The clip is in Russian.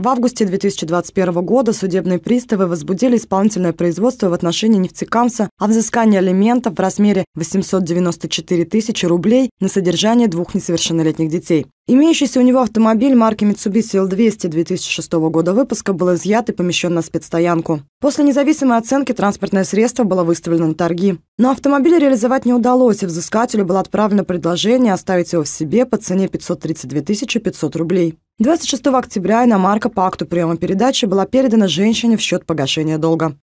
В августе 2021 года судебные приставы возбудили исполнительное производство в отношении нефтекамса о а взыскании алиментов в размере 894 тысячи рублей на содержание двух несовершеннолетних детей. Имеющийся у него автомобиль марки Mitsubishi L200 2006 года выпуска был изъят и помещен на спецстоянку. После независимой оценки транспортное средство было выставлено на торги. Но автомобиль реализовать не удалось, и взыскателю было отправлено предложение оставить его в себе по цене 532 500 рублей. 26 октября иномарка по акту приема передачи была передана женщине в счет погашения долга.